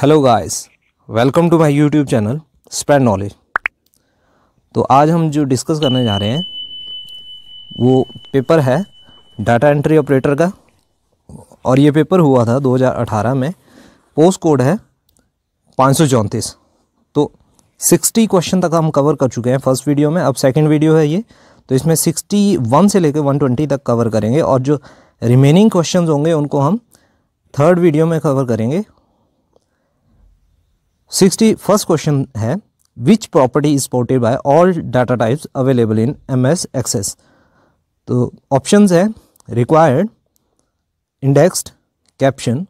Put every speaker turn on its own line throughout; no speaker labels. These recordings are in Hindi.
Hello guys welcome to my YouTube channel spread knowledge तो आज हम जो डिस्कस करने जा रहे हैं वो पेपर है डाटा एंट्री ऑपरेटर का और ये पेपर हुआ था 2018 में पोस्ट कोड है पाँच तो 60 क्वेश्चन तक हम कवर कर चुके हैं फर्स्ट वीडियो में अब सेकंड वीडियो है ये तो इसमें 61 से लेकर 120 तक कवर करेंगे और जो रिमेनिंग क्वेश्चंस होंगे उनको हम थर्ड वीडियो में कवर करेंगे सिक्सटी फर्स्ट क्वेश्चन है which property is ported by all data types available in M S Access तो ऑप्शन है required indexed caption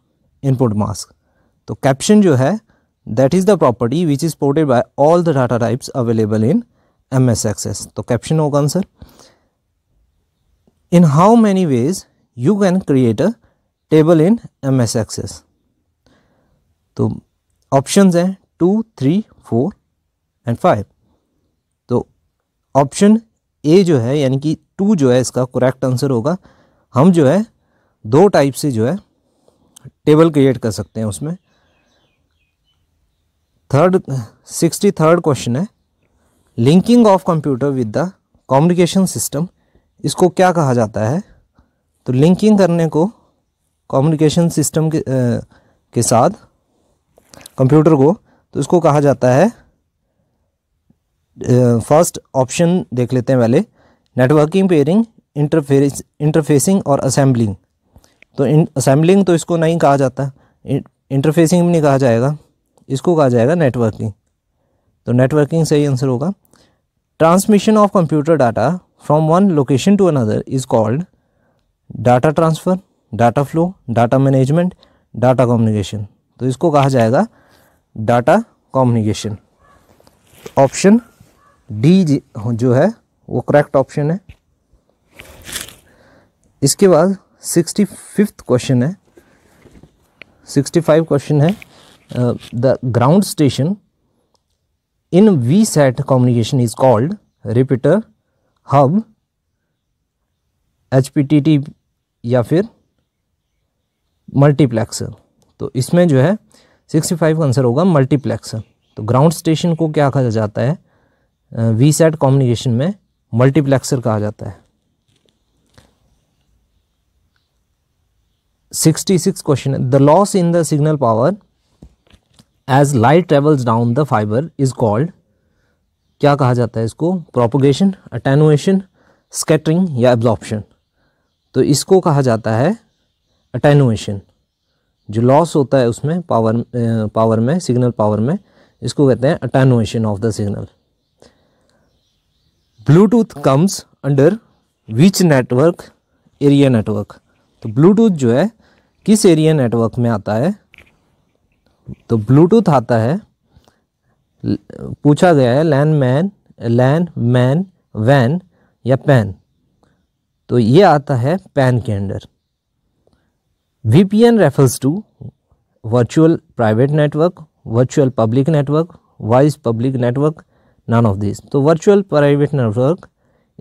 input mask तो कैप्शन जो है that is the property which is ported by all the data types available in M S Access तो कैप्शन होगा answer in how many ways you can create a table in M S Access तो ऑप्शंस हैं two three four and five तो ऑप्शन ए जो है यानी कि टू जो है इसका करेक्ट आंसर होगा हम जो है दो टाइप से जो है टेबल क्रिएट कर सकते हैं उसमें थर्ड सिक्सटी थर्ड क्वेश्चन है linking of computer with the communication system इसको क्या कहा जाता है तो लिंकिंग करने को कम्युनिकेशन सिस्टम के, के साथ कंप्यूटर को तो इसको कहा जाता है फर्स्ट ऑप्शन देख लेते हैं पहले नेटवर्किंग पेयरिंग इंटरफेस इंटरफेसिंग और असेंबलिंग तो इन असेंबलिंग तो इसको नहीं कहा जाता इंटरफेसिंग भी नहीं कहा जाएगा इसको कहा जाएगा नेटवर्किंग तो नेटवर्किंग सही आंसर होगा transmission of computer data from one location to another is called data transfer data flow data management data communication तो इसको कहा जाएगा डाटा कॉम्युनिकेशन ऑप्शन डी जो है वो करेक्ट ऑप्शन है इसके बाद सिक्सटी फिफ्थ क्वेश्चन है सिक्सटी फाइव क्वेश्चन है the ground station in V SAT communication is called repeater hub H या फिर मल्टीप्लेक्सर तो इसमें जो है सिक्सटी फाइव का आंसर होगा मल्टीप्लेक्सर तो ग्राउंड स्टेशन को क्या कहा जाता है वी सेट कॉम्युनिकेशन में मल्टीप्लेक्सर कहा जाता है सिक्सटी सिक्स क्वेश्चन है the loss in the signal power as light travels down the fibre is called क्या कहा जाता है इसको प्रोपोगेशन अटैनुएशन स्केटरिंग या एब्जॉर्प्शन तो इसको कहा जाता है अटैनुएशन जो लॉस होता है उसमें पावर पावर में सिग्नल पावर में इसको कहते हैं attenuation of the signal Bluetooth comes under which network area network तो ब्लूटूथ जो है किस एरिया नेटवर्क में आता है तो ब्लूटूथ आता है पूछा गया है लैन मैन लैन मैन वैन या पैन तो ये आता है पैन के under VPN refers to virtual private network, virtual public network, voice public network, none of these. तो virtual private network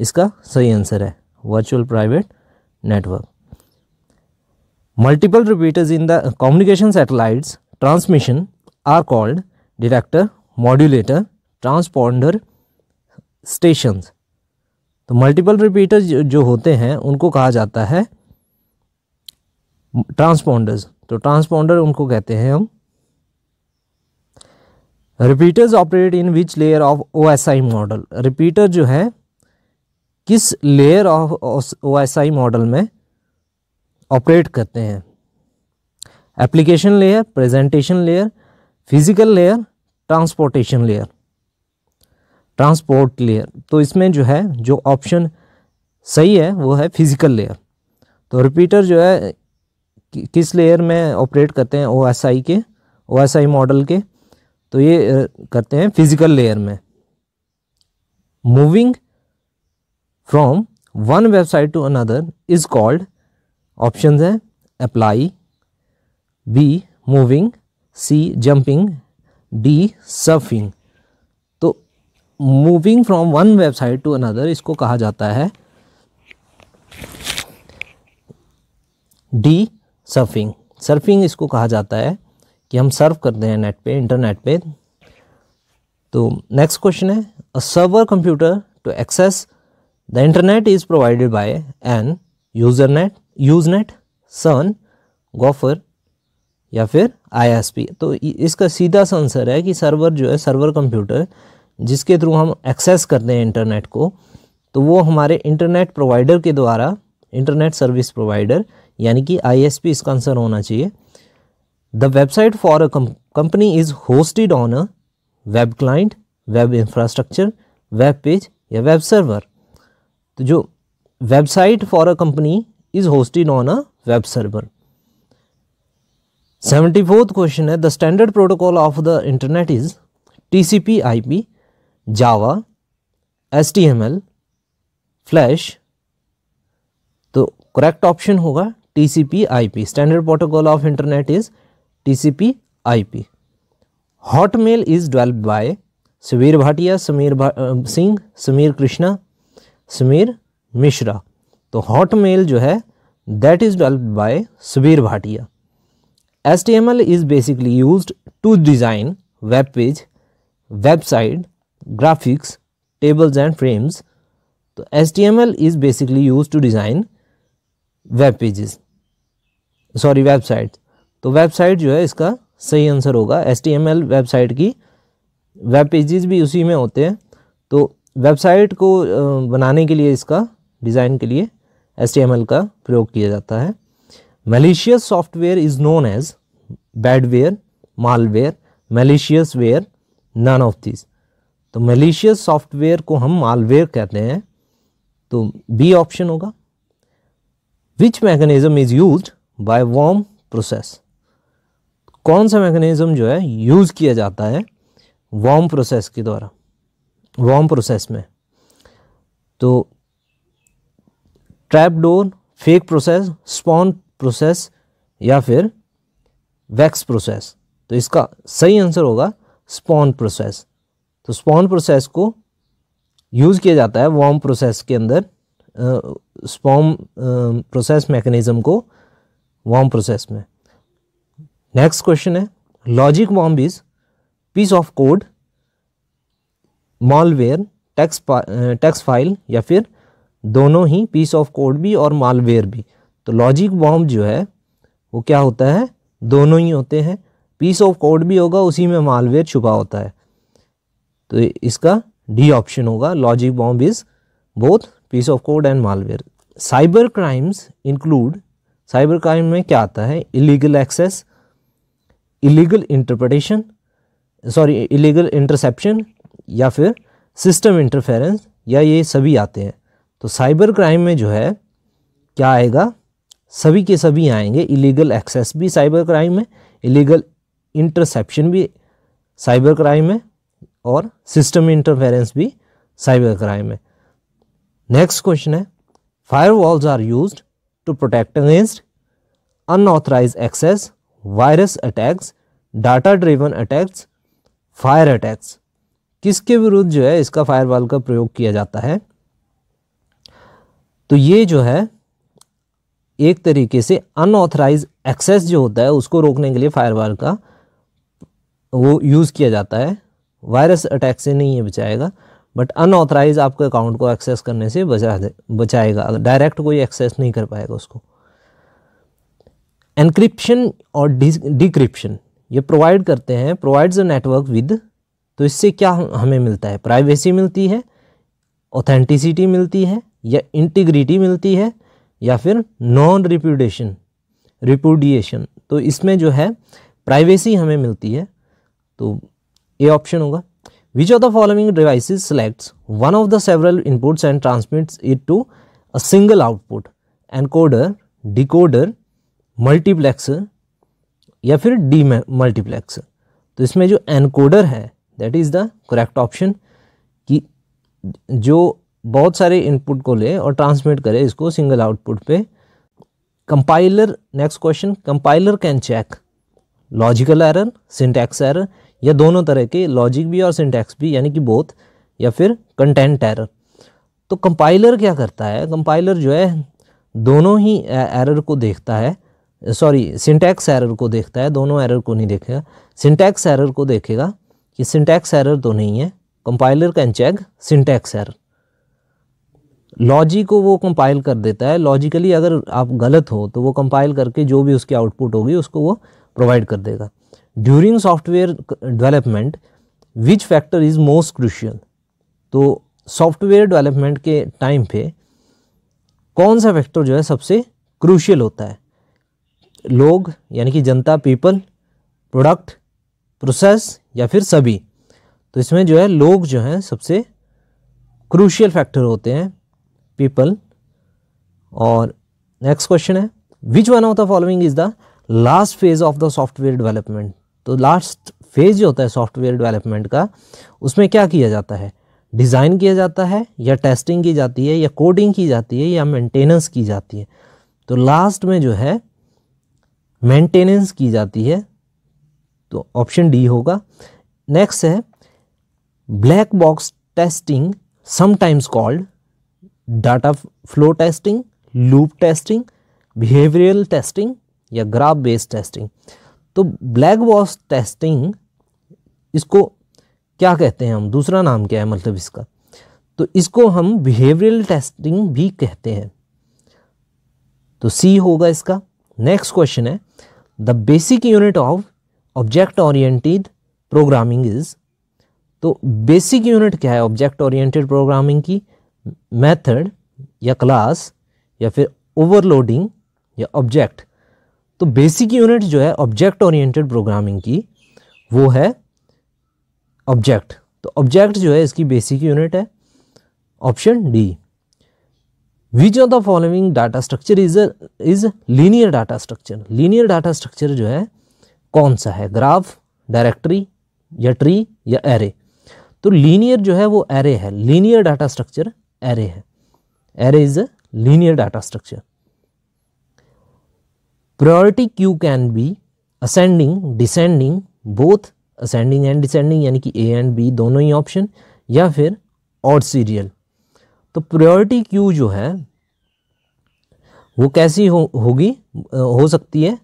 इसका सही आंसर है virtual private network. Multiple repeaters in the communication satellites transmission are called detector, modulator, transponder stations. तो multiple repeaters जो होते हैं उनको कहा जाता है ट्रांसपोंडर्स तो ट्रांसपोंडर उनको कहते हैं हम repeaters operate in which layer of OSI model repeater जो है किस लेयर ऑफ ओएसआई मॉडल में ऑपरेट करते हैं application layer presentation layer physical layer transportation layer transport layer तो इसमें जो है जो ऑप्शन सही है वो है फिजिकल लेयर तो रिपीटर जो है कि, किस लेयर में ऑपरेट करते हैं ओ के ओ मॉडल के तो ये करते हैं फिजिकल लेयर में moving from one website to another is called option हैं apply B moving C jumping D surfing तो moving from one website to another इसको कहा जाता है डी सर्फिंग सर्फिंग इसको कहा जाता है कि हम सर्व करते हैं नेट पे इंटरनेट पे तो नेक्स्ट क्वेश्चन है a server computer to access the internet is provided by an user net Usenet sun gopher या फिर आईएसपी तो इसका सीधा सा आंसर है कि सर्वर जो है सर्वर कंप्यूटर जिसके थ्रू हम एक्सेस करते हैं इंटरनेट को तो वो हमारे इंटरनेट प्रोवाइडर के द्वारा इंटरनेट सर्विस प्रोवाइडर यानी कि पी इसका आंसर होना चाहिए the website for a company is hosted on a web client web infrastructure web page या वेब सर्वर तो जो website for a company is hosted on a web server seventy fourth question है the standard protocol of the internet is T C P I P Java H T M L flash तो करेक्ट ऑप्शन होगा TCP IP. Standard protocol of internet is TCP IP. Hotmail is developed by Suvir Bhatia, Samir Bha, uh, Singh, Samir Krishna, Samir Mishra. तो हॉटमेल जो है that is developed by Subir Bhatia H T M L is basically use to design web page website graphics tables and frames तो H T M L is basically use to design web pages sorry website तो वेबसाइट जो है इसका सही आंसर होगा H T M L website की वेब पेजेस भी उसी में होते हैं तो वेबसाइट को बनाने के लिए इसका डिज़ाइन के लिए एस टी एम एल का प्रयोग किया जाता है malicious software is known as badware malware malicious ware none of this तो मलेशियस सॉफ्टवेयर को हम मालवेयर कहते हैं तो बी ऑप्शन होगा which mechanism is use by worm process कौन सा मैकेनिज्म जो है यूज किया जाता है वॉर्म प्रोसेस के द्वारा वॉर्म प्रोसेस में तो trap door fake process spawn process या फिर वैक्स प्रोसेस तो इसका सही आंसर होगा स्पॉन प्रोसेस तो स्पॉन प्रोसेस को यूज़ किया जाता है वॉर्म प्रोसेस के अंदर स्पॉम प्रोसेस मैकेनिज्म को वॉम प्रोसेस में नेक्स्ट क्वेश्चन है logic bomb is piece of code malware text text file या फिर दोनों ही पीस ऑफ कोड भी और मालवेयर भी तो लॉजिक बॉम्ब जो है वो क्या होता है दोनों ही होते हैं पीस ऑफ कोड भी होगा उसी में मालवेयर छुपा होता है तो इसका डी ऑप्शन होगा logic bomb is both piece of code and malware cyber crimes include cyber crime में क्या आता है illegal access illegal interpretation sorry illegal interception या फिर सिस्टम इंटरफेरेंस या ये सभी आते हैं तो साइबर क्राइम में जो है क्या आएगा सभी के सभी आएंगे इलीगल एक्सेस भी साइबर क्राइम में इलीगल इंटरसेप्शन भी साइबर क्राइम है और सिस्टम इंटरफेरेंस भी साइबर क्राइम है नेक्स्ट क्वेश्चन है firewalls are used to protect against unauthorised access virus attacks data driven attacks fire attacks किसके विरुद्ध जो है इसका वॉल का प्रयोग किया जाता है तो ये जो है एक तरीके से अनऑथराइज एक्सेस जो होता है उसको रोकने के लिए वॉल का वो यूज़ किया जाता है वायरस अटैक से नहीं ये बचाएगा बट अनऑथराइज आपके अकाउंट को एक्सेस करने से बचा बचाएगा डायरेक्ट कोई एक्सेस नहीं कर पाएगा उसको एनक्रिप्शन और डिक्रिप्शन ये प्रोवाइड करते हैं प्रोवाइड्स अ नेटवर्क विद तो इससे क्या हमें मिलता है प्राइवेसी मिलती है ऑथेंटिसिटी मिलती है या इंटीग्रिटी मिलती है या फिर नॉन रिप्यूडेशन रिप्यूडिएशन तो इसमें जो है प्राइवेसी हमें मिलती है तो ये ऑप्शन होगा Which of the following devices selects one of the several inputs and transmits it to a single output? Encoder, decoder, multiplexer या फिर डी मल्टीप्लेक्सर तो इसमें जो एनकोडर है that is the correct option कि जो बहुत सारे इनपुट को ले और ट्रांसमिट करे इसको सिंगल आउटपुट पे compiler next question compiler can check logical error syntax error या दोनों तरह के लॉजिक भी और सिंटैक्स भी यानी कि बोथ या फिर कंटेंट एरर तो कंपाइलर क्या करता है कंपाइलर जो है दोनों ही एरर को देखता है सॉरी सिंटैक्स एरर को देखता है दोनों एरर को नहीं देखेगा सिंटैक्स एरर को देखेगा कि सिंटैक्स एरर तो नहीं है कंपाइलर का चेक सिंटैक्स एरर लॉजिक को वो कंपाइल कर देता है लॉजिकली अगर आप गलत हो तो वो कंपाइल करके जो भी उसकी आउटपुट होगी उसको वो प्रोवाइड कर देगा during software development which factor is most crucial तो सॉफ्टवेयर डेवलपमेंट के टाइम पे कौन सा फैक्टर जो है सबसे क्रूशियल होता है लोग यानी कि जनता पीपल प्रोडक्ट प्रोसेस या फिर सभी तो इसमें जो है लोग जो हैं सबसे क्रूशियल फैक्टर होते हैं पीपल और नेक्स्ट क्वेश्चन है which one of the following is the last phase of the software development तो लास्ट फेज जो होता है सॉफ्टवेयर डेवलपमेंट का उसमें क्या किया जाता है डिज़ाइन किया जाता है या टेस्टिंग की जाती है या कोडिंग की जाती है या मेंटेनेंस की जाती है तो लास्ट में जो है मेंटेनेंस की जाती है तो ऑप्शन डी होगा नेक्स्ट है black box testing sometimes called data flow testing loop testing behavioural testing या ग्राफ बेस्ड टेस्टिंग तो ब्लैक बॉस टेस्टिंग इसको क्या कहते हैं हम दूसरा नाम क्या है मतलब इसका तो इसको हम बिहेवियरल टेस्टिंग भी कहते हैं तो सी होगा इसका नेक्स्ट क्वेश्चन है the basic unit of object oriented programming is तो बेसिक यूनिट क्या है ऑब्जेक्ट ओरिएंटेड प्रोग्रामिंग की मेथड या क्लास या फिर ओवरलोडिंग या ऑब्जेक्ट तो बेसिक यूनिट जो है ऑब्जेक्ट ओरिएंटेड प्रोग्रामिंग की वो है ऑब्जेक्ट तो ऑब्जेक्ट जो है इसकी बेसिक यूनिट है option D which of the following data structure is is linear data structure linear data structure जो है कौन सा है ग्राफ डायरेक्टरी या ट्री या एरे तो लीनियर जो है वो एरे है लीनियर डाटा स्ट्रक्चर एरे है array is a linear data structure priority queue can be ascending descending both ascending and descending यानी कि ए एंड बी दोनों ही ऑप्शन या फिर और सीरियल तो प्रायोरिटी क्यू जो है वो कैसी हो होगी हो सकती है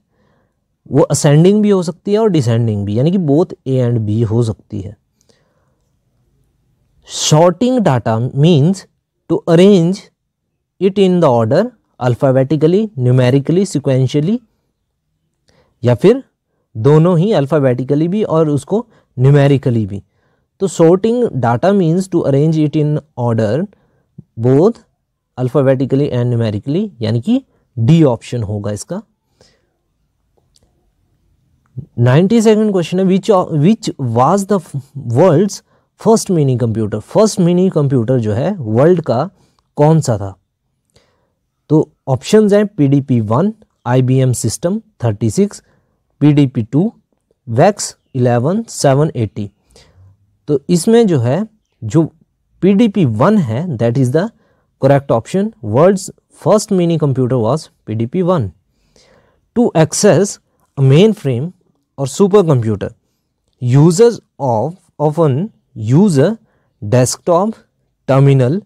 वो असेंडिंग भी हो सकती है और डिसेंडिंग भी यानी कि बोथ ए एंड बी हो सकती है sorting data means to arrange it in the order alphabetically numerically sequentially या फिर दोनों ही अल्फ़ाबेटिकली भी और उसको न्यूमेरिकली भी तो sorting data means to arrange it in order both alphabetically and numerically यानी कि डी ऑप्शन होगा इसका नाइन्टी सेकेंड क्वेश्चन है which which was the world's first mini computer first mini computer जो है वर्ल्ड का कौन सा था तो ऑप्शंस हैं P D P one I B M system thirty six two VAX 11780 तो इसमें जो है जो वन है that is the correct option world's first mini computer was one to access a mainframe और super computer users of often use a desktop terminal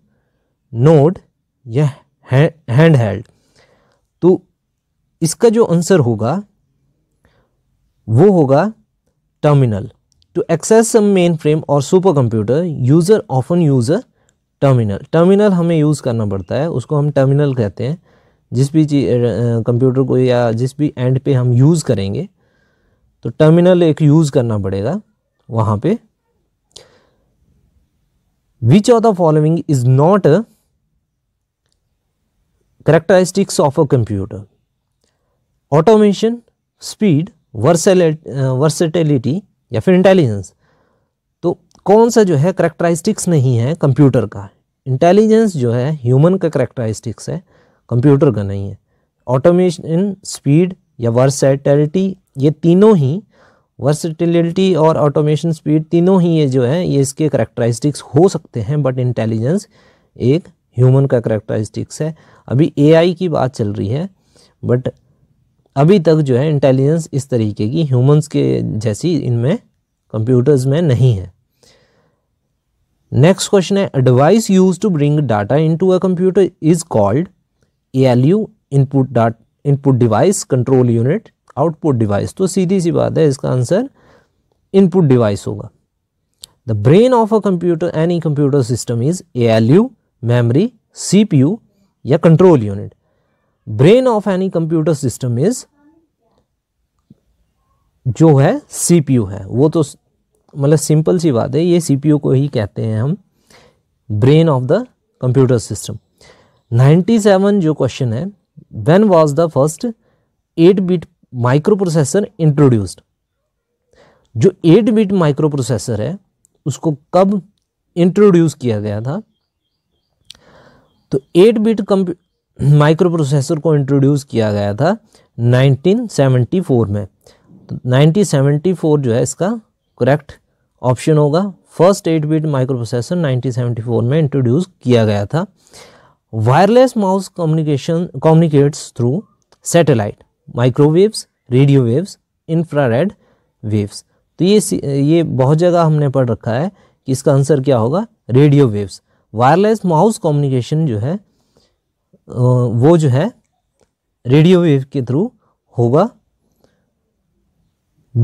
node या हैंड हेल्ड तो इसका जो आंसर होगा वो होगा terminal to access some mainframe और super computer user often use a terminal terminal हमें यूज़ करना पड़ता है उसको हम टर्मिनल कहते हैं जिस भी चीज कंप्यूटर को या जिस भी एंड पे हम यूज़ करेंगे तो टर्मिनल एक यूज़ करना पड़ेगा वहाँ पे which of the following is not a of a computer automation speed versatility या फिर इंटेलिजेंस तो कौन सा जो है करेक्टराइस्टिक्स नहीं है कंप्यूटर का इंटेलिजेंस जो है ह्यूमन का करेक्टराइस्टिक्स है कंप्यूटर का नहीं है ऑटोमेशन स्पीड या वर्सेटिलिटी ये तीनों ही वर्सिटिलिटी और ऑटोमेशन स्पीड तीनों ही ये जो है ये इसके करेक्टराइस्टिक्स हो सकते हैं बट इंटेलिजेंस एक ह्यूमन का करेक्टराइस्टिक्स है अभी एआई की बात चल रही है बट अभी तक जो है इंटेलिजेंस इस तरीके की ह्यूमंस के जैसी इनमें कंप्यूटर्स में नहीं है नेक्स्ट क्वेश्चन है a device used to bring data into a computer is called A L U input dot input device control unit output device तो सीधी सी बात है इसका आंसर इनपुट डिवाइस होगा the brain of a computer any computer system is A L U memory C P U या control unit brain of any computer system is जो है सीपीयू है वो तो मतलब सिंपल सी बात है ये सीपीयू को ही कहते हैं हम brain of the computer system 97 जो क्वेश्चन है when was the first 8 bit micro processor introduced जो 8 बिट माइक्रो प्रोसेसर है उसको कब इंट्रोड्यूस किया गया था तो 8 बिट माइक्रो प्रोसेसर को इंट्रोड्यूस किया गया था 1974 में तो 1974 जो है इसका करेक्ट ऑप्शन होगा first eight bit micro processor 1974 में इंट्रोड्यूस किया गया था wireless mouse communication communicates through satellite microwaves radio waves infrared waves तो ये ये बहुत जगह हमने पढ़ रखा है कि इसका आंसर क्या होगा radio waves wireless mouse communication जो है वो जो है रेडियो वेव के थ्रू होगा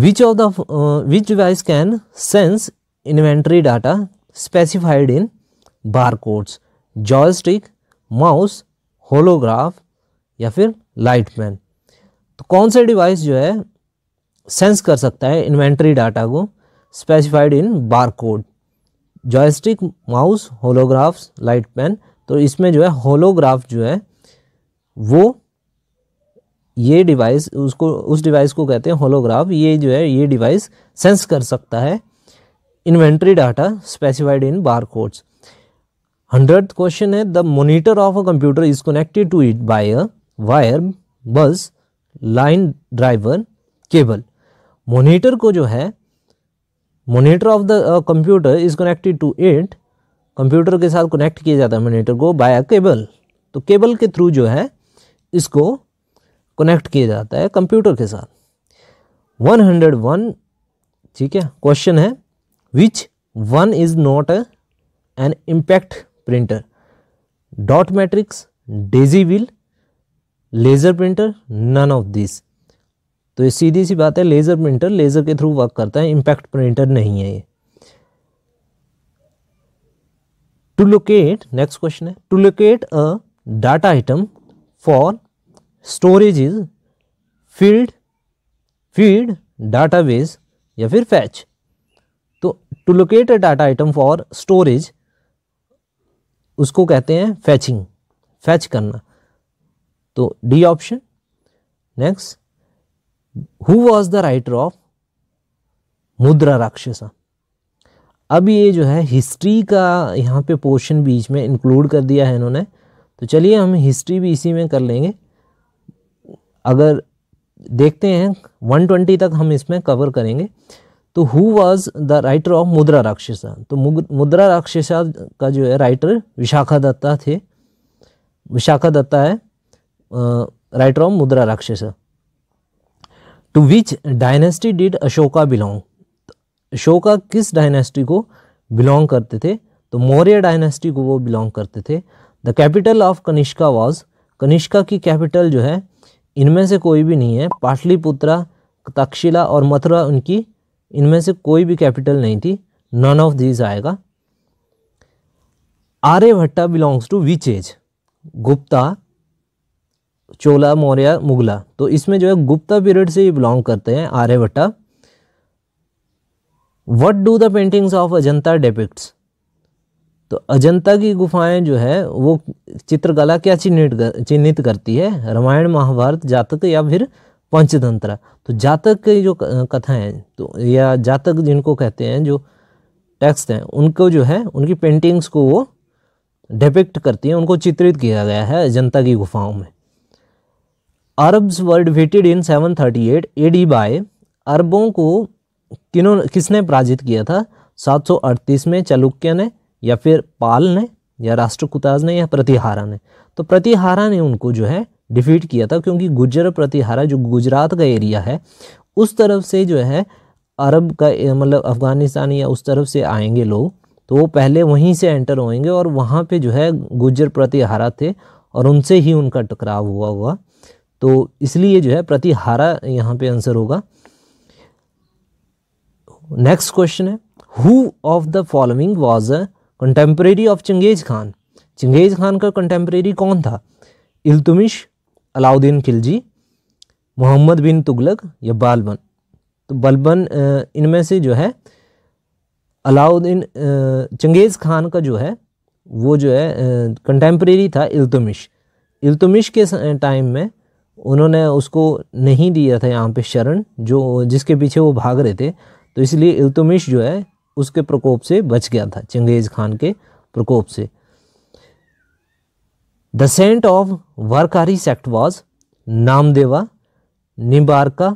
which of the which device can sense inventory data specified in bar codes joystick mouse holograph या फिर लाइट तो कौन सा डिवाइस जो है सेंस कर सकता है इन्वेंट्री डाटा को specified in bar code joystick mouse holographs light pen तो इसमें जो है होलोग्राफ जो है वो ये डिवाइस उसको उस डिवाइस को कहते हैं होलोग्राफ ये जो है ये डिवाइस सेंस कर सकता है inventory data specified in bar codes hundred question है the monitor of a computer is connected to it by a wire bus line driver cable monitor को जो है monitor of the computer is connected to it computer के साथ कनेक्ट किया जाता है मोनीटर को बाय अ केबल तो केबल के थ्रू जो है इसको कनेक्ट किया जाता है कंप्यूटर के साथ 101 ठीक है क्वेश्चन है which one is not an impact printer dot matrix daisy wheel laser printer none of this तो ये सीधी सी बात है लेज़र प्रिंटर लेज़र के थ्रू वर्क करता है इम्पैक्ट प्रिंटर नहीं है ये टू लोकेट नेक्स्ट क्वेश्चन है to locate a data item for storage is field feed database या फिर फैच तो to locate a data item for storage उसको कहते हैं फैचिंग फैच करना तो D option next who was the writer of Mudrarakshasa अब ये जो है हिस्ट्री का यहाँ पे पोर्शन बीच में इंक्लूड कर दिया है इन्होंने तो चलिए हम हिस्ट्री भी इसी में कर लेंगे अगर देखते हैं 120 तक हम इसमें कवर करेंगे तो who was the writer of Mudrarakshasa तो मुद्रा राक्षसा का जो है राइटर विशाखा दत्ता थे विशाखा दत्ता है writer of Mudrarakshasa to which dynasty did Ashoka belong Ashoka किस डायनेस्टी को बिलोंग करते थे तो मौर्य डायनेस्टी को वो बिलोंग करते थे the capital of Kanishka was Kanishka की कैपिटल जो है इनमें से कोई भी नहीं है पाटलिपुत्रा तक्षशिला और मथुरा उनकी इनमें से कोई भी कैपिटल नहीं थी नन ऑफ दीज आएगा Aryabhatta belongs to which age Gupta Chola Maurya Mughal तो इसमें जो है गुप्ता पीरियड से ही बिलोंग करते हैं Aryabhatta what do the paintings of Ajanta depict तो अजंता की गुफाएं जो है वो चित्रकला क्या चिन्हित चिन्हित करती है रामायण महाभारत जातक या फिर पंचतंत्र तो जातक की जो कथाएं हैं तो या जातक जिनको कहते हैं जो टेक्स्ट हैं उनको जो है उनकी पेंटिंग्स को वो डिपिक्ट करती हैं उनको चित्रित किया गया है अजंता की गुफाओं में Arabs world invited in A D by अरबों को किनों किसने पराजित किया था 738 में चालुक्य ने या फिर पाल ने या राष्ट्रकुताज ने या प्रतिहारा ने तो प्रतिहारा ने उनको जो है डिफीट किया था क्योंकि गुजर प्रतिहारा जो गुजरात का एरिया है उस तरफ से जो है अरब का मतलब अफ़गानिस्तान या उस तरफ से आएंगे लोग तो वो पहले वहीं से एंटर होएंगे और वहाँ पे जो है गुजर प्रतिहारा थे और उनसे ही उनका टकराव हुआ हुआ तो इसलिए जो है प्रतिहारा यहाँ पे आंसर होगा नेक्स्ट क्वेश्चन है who of the following was a contemporary of Changez Khan Changez Khan का कंटेम्प्रेरी कौन था इल्तुमिश अलाउद्दीन खिलजी मोहम्मद बिन तुगलक या बालबन तो बलबन इनमें से जो है अलाउद्दीन चंगेज़ खान का जो है वो जो है कंटेम्प्रेरी था इल्तुमिश इल्तुमिश के टाइम में उन्होंने उसको नहीं दिया था यहाँ पे शरण जो जिसके पीछे वो भाग रहे थे तो इसलिए इल्तुमिश जो है उसके प्रकोप से बच गया था चंगेज़ खान के प्रकोप से the saint of Warkari sect was Namdeva Nimbarka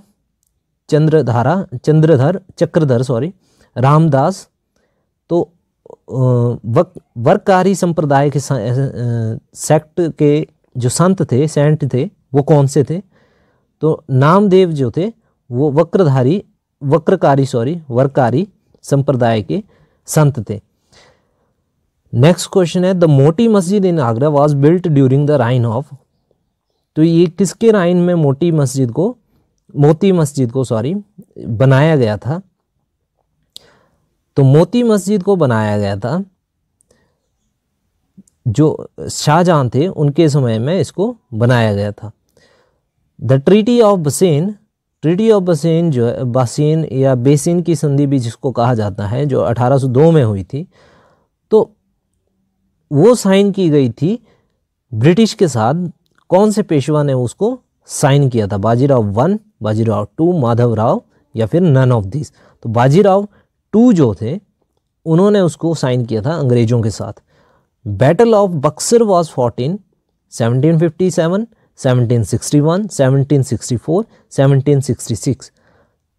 Chandradhara Chandradhar Chakradhar sorry Ramdas तो वक वर्कारी संप्रदाय के सेक्ट के जो संत थे सेंट थे वो कौन से थे तो नामदेव जो थे वो वक्रधारी वक्रकारी सॉरी वर्कारी संप्रदाय के संत थे नेक्स्ट क्वेश्चन है the Moti Masjid in Agra was built during the reign of तो ये किसके राइन में मोटी मस्जिद को मोती मस्जिद को सॉरी बनाया गया था तो मोती मस्जिद को बनाया गया था जो शाहजहां थे उनके समय में इसको बनाया गया था the treaty of Bassein treaty of Bassein जो है बासिन या बेसिन की संधि भी जिसको कहा जाता है जो 1802 में हुई थी तो वो साइन की गई थी ब्रिटिश के साथ कौन से पेशवा ने उसको साइन किया था बाजीराव वन बाजीराव टू माधव राव या फिर नन ऑफ दिस तो बाजीराव टू जो थे उन्होंने उसको साइन किया था अंग्रेज़ों के साथ battle of Buxar was fourteen seventeen fifty seven 1761, 1764, 1766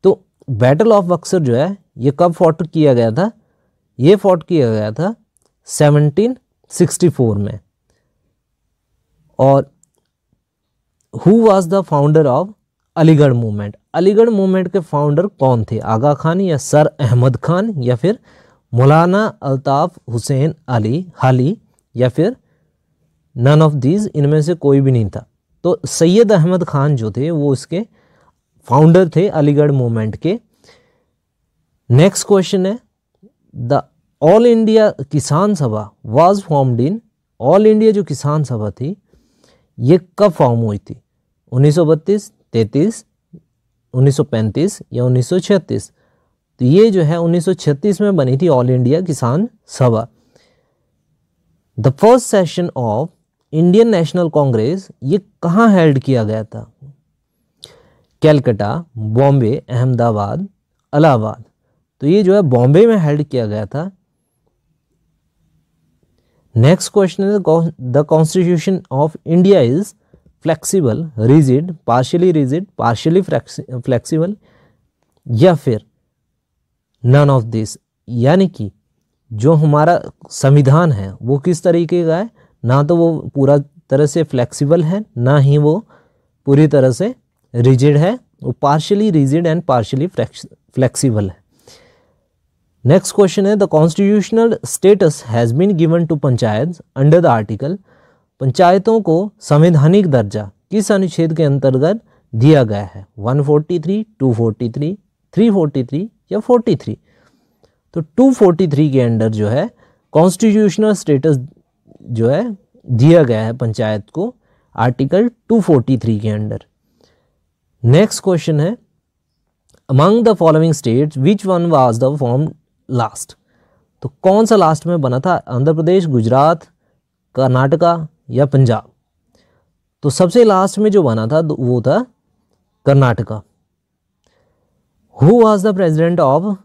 तो बैटल ऑफ बक्सर जो है ये कब फोर्ट किया गया था ये फोर्ट किया गया था 1764 में और who was the founder of Aligarh movement Aligarh movement के फाउंडर कौन थे आगा खान या सर अहमद खान या फिर मौलाना अल्ताफ़ हुसैन अली हाली या फिर नन ऑफ दीज इनमें से कोई भी नहीं था तो सैयद अहमद ख़ान जो थे वो इसके फाउंडर थे अलीगढ़ मूवमेंट के नेक्स्ट क्वेश्चन है the all India Kisan Sabha was formed in all India जो किसान सभा थी ये कब फॉर्म हुई थी 1932, 33, 1935 या 1936 तो ये जो है 1936 में बनी थी all India Kisan Sabha the first session of Indian National Congress ये कहाँ हेल्ड किया गया था कैलकटा बॉम्बे अहमदाबाद अलाहाबाद तो ये जो है बॉम्बे में हेल्ड किया गया था next question is the constitution of India is flexible rigid partially rigid partially flexible या फिर नन ऑफ दिस यानी कि जो हमारा संविधान है वो किस तरीके का है ना तो वो पूरा तरह से फ्लेक्सिबल है ना ही वो पूरी तरह से रिजिड है वो partially rigid and partially flexible है नेक्स्ट क्वेश्चन है the constitutional status has been given to panchayat under the article पंचायतों को संवैधानिक दर्जा किस अनुच्छेद के अंतर्गत दिया गया है 143, 243, 343 या 43 तो 243 के अंडर जो है कॉन्स्टिट्यूशनल स्टेटस जो है दिया गया है पंचायत को आर्टिकल 243 के अंडर नेक्स्ट क्वेश्चन है among the following states which one was the form last तो कौन सा लास्ट में बना था आंध्र प्रदेश गुजरात कर्नाटका या पंजाब तो सबसे लास्ट में जो बना था वो था Karnataka who was the president of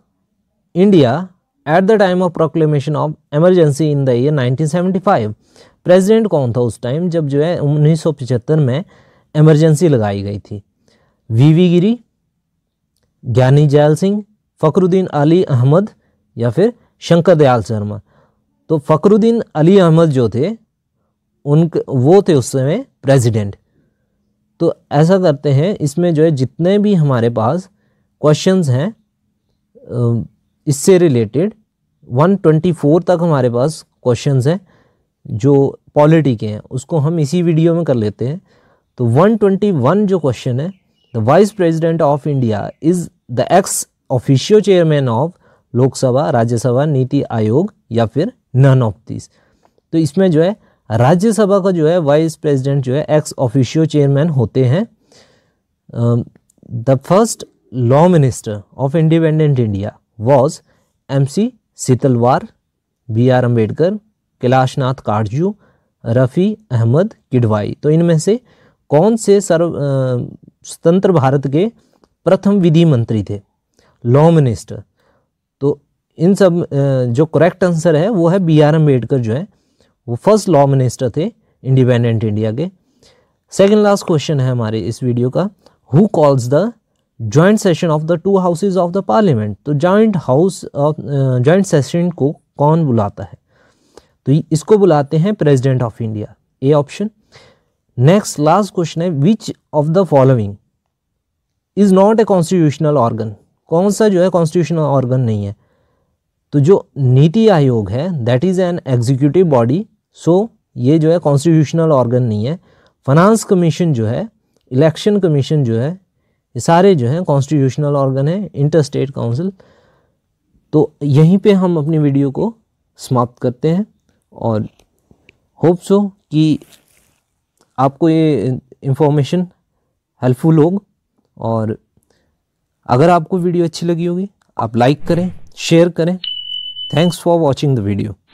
India at the time of proclamation of emergency in the year 1975 president कौन था उस टाइम जब जो है 1975 में एमरजेंसी लगाई गई थी वीवी गिरी ज्ञानी जयाल सिंह फ़खरुद्दीन अली अहमद या फिर शंकर दयाल शर्मा तो फ़खरुद्दीन अली अहमद जो थे उन वो थे उस समय प्रेसिडेंट तो ऐसा करते हैं इसमें जो है जितने भी हमारे पास क्वेश्चंस हैं इससे रिलेटेड 124 तक हमारे पास क्वेश्चंस हैं जो पॉलिटी के हैं उसको हम इसी वीडियो में कर लेते हैं तो 121 जो क्वेश्चन है the vice president of India is the ex officio chairman of Lok Sabha Rajya Sabha NITI Aayog या फिर नन ऑफ दिस तो इसमें जो है राज्यसभा का जो है वाइस प्रेसिडेंट जो है एक्स ऑफिशियो चेयरमैन होते हैं the first law minister of independent India was M C Setalvad B R Ambedkar Kailashnath Katju Rafi Ahmed Kidwai तो इनमें से कौन से सर्व स्वतंत्र भारत के प्रथम विधि मंत्री थे लॉ मिनिस्टर तो इन सब जो करेक्ट आंसर है वो है बी आर अम्बेडकर जो है वो फर्स्ट लॉ मिनिस्टर थे इंडिपेंडेंट इंडिया के सेकंड लास्ट क्वेश्चन है हमारे इस वीडियो का who calls the joint session of the two houses of the parliament तो joint house of joint session को कौन बुलाता है तो इसको बुलाते हैं president of India A option next last question है which of the following is not a constitutional organ कौन सा जो है कॉन्स्टिट्यूशनल ऑर्गन नहीं है तो जो नीति आयोग है that is an executive body so ये जो है कॉन्स्टिट्यूशनल ऑर्गन नहीं है फाइनेंस कमीशन जो है इलेक्शन कमीशन जो है ये सारे जो हैं कॉन्स्टिट्यूशनल ऑर्गन हैं इंटर स्टेट काउंसिल तो यहीं पे हम अपनी वीडियो को समाप्त करते हैं और होप सो कि आपको ये इंफॉर्मेशन हेल्पफुल हो और अगर आपको वीडियो अच्छी लगी होगी आप लाइक करें शेयर करें thanks for watching the video